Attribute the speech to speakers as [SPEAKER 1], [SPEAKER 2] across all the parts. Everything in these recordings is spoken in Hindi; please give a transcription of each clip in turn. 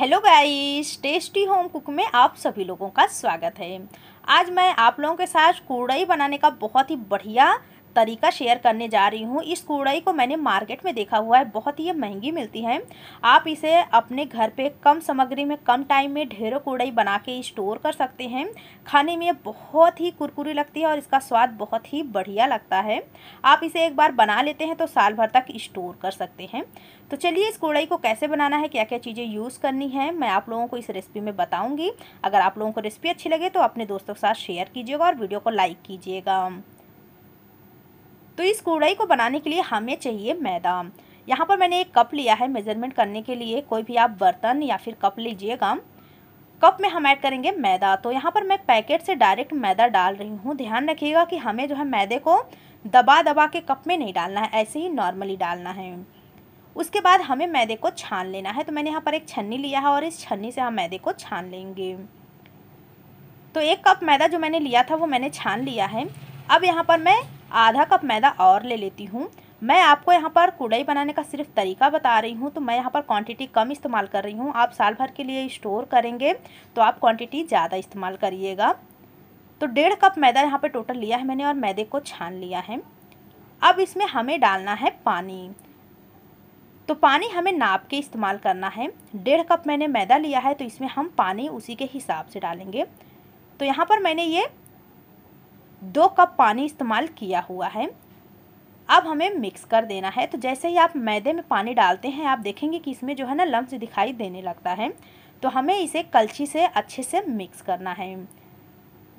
[SPEAKER 1] hello guys tasty home cook में आप सभी लोगों का स्वागत है आज मैं आप लोगों के साथ कुड़ई बनाने का बहुत ही बढ़िया तरीका शेयर करने जा रही हूँ इस कूड़ाई को मैंने मार्केट में देखा हुआ है बहुत ही महंगी मिलती है आप इसे अपने घर पे कम सामग्री में कम टाइम में ढेरों कूड़ाई बना के स्टोर कर सकते हैं खाने में बहुत ही कुरकुरी लगती है और इसका स्वाद बहुत ही बढ़िया लगता है आप इसे एक बार बना लेते हैं तो साल भर तक स्टोर कर सकते हैं तो चलिए इस कूड़ाई को कैसे बनाना है क्या क्या चीज़ें यूज़ करनी है मैं आप लोगों को इस रेसिपी में बताऊँगी अगर आप लोगों को रेसिपी अच्छी लगे तो अपने दोस्तों के साथ शेयर कीजिएगा और वीडियो को लाइक कीजिएगा तो इस कूड़ाई को बनाने के लिए हमें चाहिए मैदा यहाँ पर मैंने एक कप लिया है मेजरमेंट करने के लिए कोई भी आप बर्तन या फिर कप लीजिएगा कप में हम ऐड करेंगे मैदा तो यहाँ पर मैं पैकेट से डायरेक्ट मैदा डाल रही हूँ ध्यान रखिएगा कि हमें जो है मैदे को दबा दबा के कप में नहीं डालना है ऐसे ही नॉर्मली डालना है उसके बाद हमें मैदे को छान लेना है तो मैंने यहाँ पर एक छन्नी लिया है और इस छन्नी से हम मैदे को छान लेंगे तो एक कप मैदा जो मैंने लिया था वो मैंने छान लिया है अब यहाँ पर मैं आधा कप मैदा और ले लेती हूँ मैं आपको यहाँ पर कुड़ई बनाने का सिर्फ तरीका बता रही हूँ तो मैं यहाँ पर क्वांटिटी कम इस्तेमाल कर रही हूँ आप साल भर के लिए स्टोर करेंगे तो आप क्वांटिटी ज़्यादा इस्तेमाल करिएगा तो डेढ़ कप मैदा यहाँ पर टोटल लिया है मैंने और मैदे को छान लिया है अब इसमें हमें डालना है पानी तो पानी हमें नाप के इस्तेमाल करना है डेढ़ कप मैंने मैदा लिया है तो इसमें हम पानी उसी के हिसाब से डालेंगे तो यहाँ पर मैंने ये दो कप पानी इस्तेमाल किया हुआ है अब हमें मिक्स कर देना है तो जैसे ही आप मैदे में पानी डालते हैं आप देखेंगे कि इसमें जो है ना लम्ब दिखाई देने लगता है तो हमें इसे कलछी से अच्छे से मिक्स करना है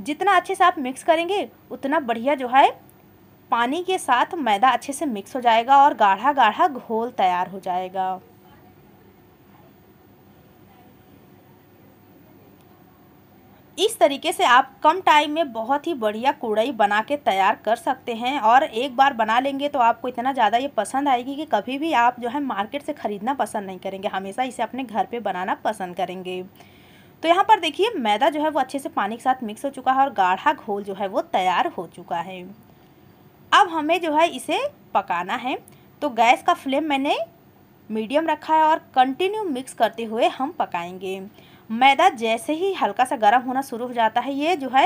[SPEAKER 1] जितना अच्छे से आप मिक्स करेंगे उतना बढ़िया जो है पानी के साथ मैदा अच्छे से मिक्स हो जाएगा और गाढ़ा गाढ़ा घोल तैयार हो जाएगा इस तरीके से आप कम टाइम में बहुत ही बढ़िया कूड़ई बना के तैयार कर सकते हैं और एक बार बना लेंगे तो आपको इतना ज़्यादा ये पसंद आएगी कि कभी भी आप जो है मार्केट से ख़रीदना पसंद नहीं करेंगे हमेशा इसे अपने घर पे बनाना पसंद करेंगे तो यहाँ पर देखिए मैदा जो है वो अच्छे से पानी के साथ मिक्स हो चुका है और गाढ़ा घोल जो है वो तैयार हो चुका है अब हमें जो है इसे पकाना है तो गैस का फ्लेम मैंने मीडियम रखा है और कंटिन्यू मिक्स करते हुए हम पकाएंगे मैदा जैसे ही हल्का सा गर्म होना शुरू हो जाता है ये जो है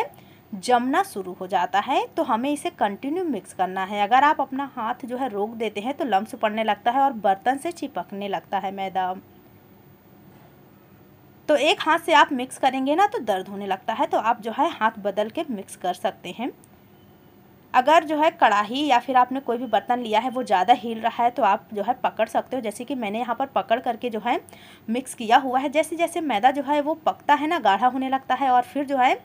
[SPEAKER 1] जमना शुरू हो जाता है तो हमें इसे कंटिन्यू मिक्स करना है अगर आप अपना हाथ जो है रोक देते हैं तो लम्स पड़ने लगता है और बर्तन से चिपकने लगता है मैदा तो एक हाथ से आप मिक्स करेंगे ना तो दर्द होने लगता है तो आप जो है हाथ बदल के मिक्स कर सकते हैं अगर जो है कढ़ाही या फिर आपने कोई भी बर्तन लिया है वो ज़्यादा हिल रहा है तो आप जो है पकड़ सकते हो जैसे कि मैंने यहाँ पर पकड़ करके जो है मिक्स किया हुआ है जैसे जैसे मैदा जो है वो पकता है ना गाढ़ा होने लगता है और फिर जो है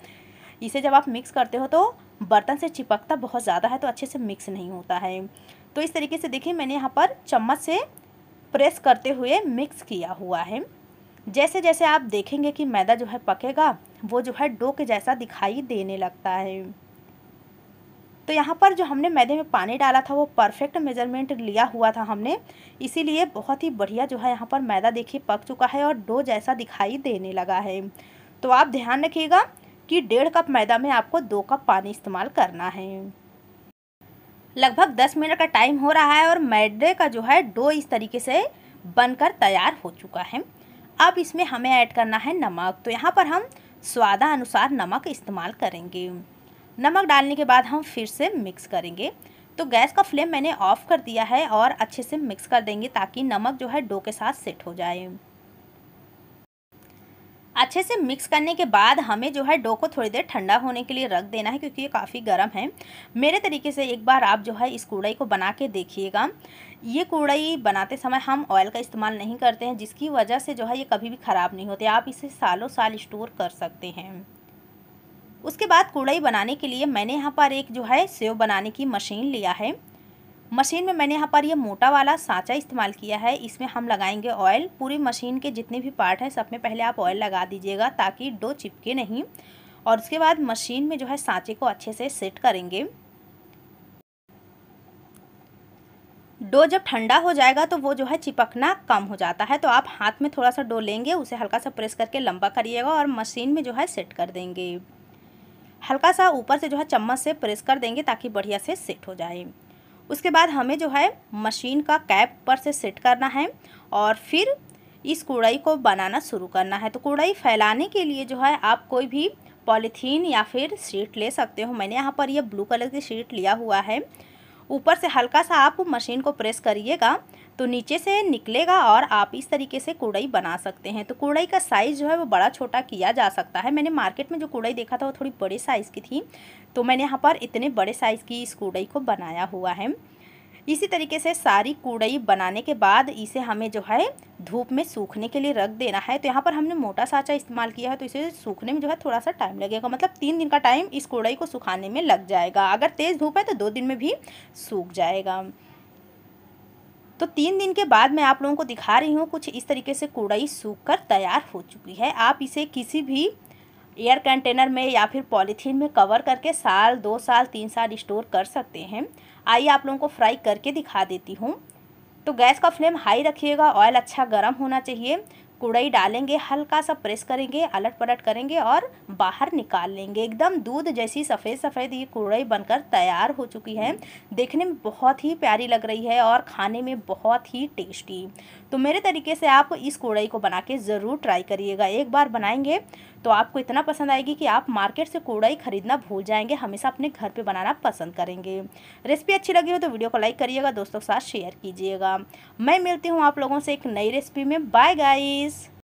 [SPEAKER 1] इसे जब आप मिक्स करते हो तो बर्तन से चिपकता बहुत ज़्यादा है तो अच्छे से मिक्स नहीं होता है तो इस तरीके से देखिए मैंने यहाँ पर चम्मच से प्रेस करते हुए मिक्स किया हुआ है जैसे जैसे आप देखेंगे कि मैदा जो है पकेगा वो जो है डो के जैसा दिखाई देने लगता है तो यहाँ पर जो हमने मैदे में पानी डाला था वो परफेक्ट मेजरमेंट लिया हुआ था हमने इसीलिए बहुत ही बढ़िया जो है यहाँ पर मैदा देखिए पक चुका है और डो जैसा दिखाई देने लगा है तो आप ध्यान रखिएगा कि डेढ़ कप मैदा में आपको दो कप पानी इस्तेमाल करना है लगभग दस मिनट का टाइम हो रहा है और मैदे का जो है डो इस तरीके से बनकर तैयार हो चुका है अब इसमें हमें ऐड करना है नमक तो यहाँ पर हम स्वादा अनुसार नमक इस्तेमाल करेंगे नमक डालने के बाद हम फिर से मिक्स करेंगे तो गैस का फ्लेम मैंने ऑफ़ कर दिया है और अच्छे से मिक्स कर देंगे ताकि नमक जो है डो के साथ सेट हो जाए अच्छे से मिक्स करने के बाद हमें जो है डो को थोड़ी देर ठंडा होने के लिए रख देना है क्योंकि ये काफ़ी गर्म है मेरे तरीके से एक बार आप जो है इस कूड़ाई को बना के देखिएगा ये कूड़ाई बनाते समय हम ऑयल का इस्तेमाल नहीं करते हैं जिसकी वजह से जो है ये कभी भी ख़राब नहीं होते आप इसे सालों साल स्टोर कर सकते हैं उसके बाद कूड़ई बनाने के लिए मैंने यहाँ पर एक जो है सेव बनाने की मशीन लिया है मशीन में मैंने यहाँ पर यह मोटा वाला सांचा इस्तेमाल किया है इसमें हम लगाएंगे ऑयल पूरी मशीन के जितने भी पार्ट हैं सब में पहले आप ऑयल लगा दीजिएगा ताकि डो चिपके नहीं और उसके बाद मशीन में जो है सांचे को अच्छे से सेट करेंगे डो जब ठंडा हो जाएगा तो वो जो है चिपकना कम हो जाता है तो आप हाथ में थोड़ा सा डो लेंगे उसे हल्का सा प्रेस करके लंबा करिएगा और मशीन में जो है सेट कर देंगे हल्का सा ऊपर से जो है चम्मच से प्रेस कर देंगे ताकि बढ़िया से सेट हो जाए उसके बाद हमें जो है मशीन का कैप पर से सेट करना है और फिर इस कूड़ाई को बनाना शुरू करना है तो कूड़ाई फैलाने के लिए जो है आप कोई भी पॉलीथीन या फिर शीट ले सकते हो मैंने यहाँ पर यह ब्लू कलर की शीट लिया हुआ है ऊपर से हल्का सा आप मशीन को प्रेस करिएगा तो नीचे से निकलेगा और आप इस तरीके से कूड़ई बना सकते हैं तो कूड़ई का साइज़ जो है वो बड़ा छोटा किया जा सकता है मैंने मार्केट में जो कूड़ई देखा था वो थोड़ी बड़े साइज़ की थी तो मैंने यहाँ पर इतने बड़े साइज़ की इस कूड़ई को बनाया हुआ है इसी तरीके से सारी कूड़ई बनाने के बाद इसे हमें जो है धूप में सूखने के लिए रख देना है तो यहाँ पर हमने मोटा साँचा इस्तेमाल किया है तो इसे सूखने में जो है थोड़ा सा टाइम लगेगा मतलब तीन दिन का टाइम इस कूड़ई को सुखाने में लग जाएगा अगर तेज़ धूप है तो दो दिन में भी सूख जाएगा तो तीन दिन के बाद मैं आप लोगों को दिखा रही हूँ कुछ इस तरीके से कूड़ाई सूख कर तैयार हो चुकी है आप इसे किसी भी एयर कंटेनर में या फिर पॉलीथीन में कवर करके साल दो साल तीन साल स्टोर कर सकते हैं आइए आप लोगों को फ्राई करके दिखा देती हूँ तो गैस का फ्लेम हाई रखिएगा ऑयल अच्छा गर्म होना चाहिए कूड़ाई डालेंगे हल्का सा प्रेस करेंगे अलट पलट करेंगे और बाहर निकाल लेंगे एकदम दूध जैसी सफ़ेद सफ़ेद ये कुड़ई बनकर तैयार हो चुकी है देखने में बहुत ही प्यारी लग रही है और खाने में बहुत ही टेस्टी तो मेरे तरीके से आप इस कुड़ई को बना के ज़रूर ट्राई करिएगा एक बार बनाएंगे तो आपको इतना पसंद आएगी कि आप मार्केट से कूड़ाई खरीदना भूल जाएंगे हमेशा अपने घर पे बनाना पसंद करेंगे रेसिपी अच्छी लगी हो तो वीडियो को लाइक करिएगा दोस्तों के साथ शेयर कीजिएगा मैं मिलती हूँ आप लोगों से एक नई रेसिपी में बाय गाइस please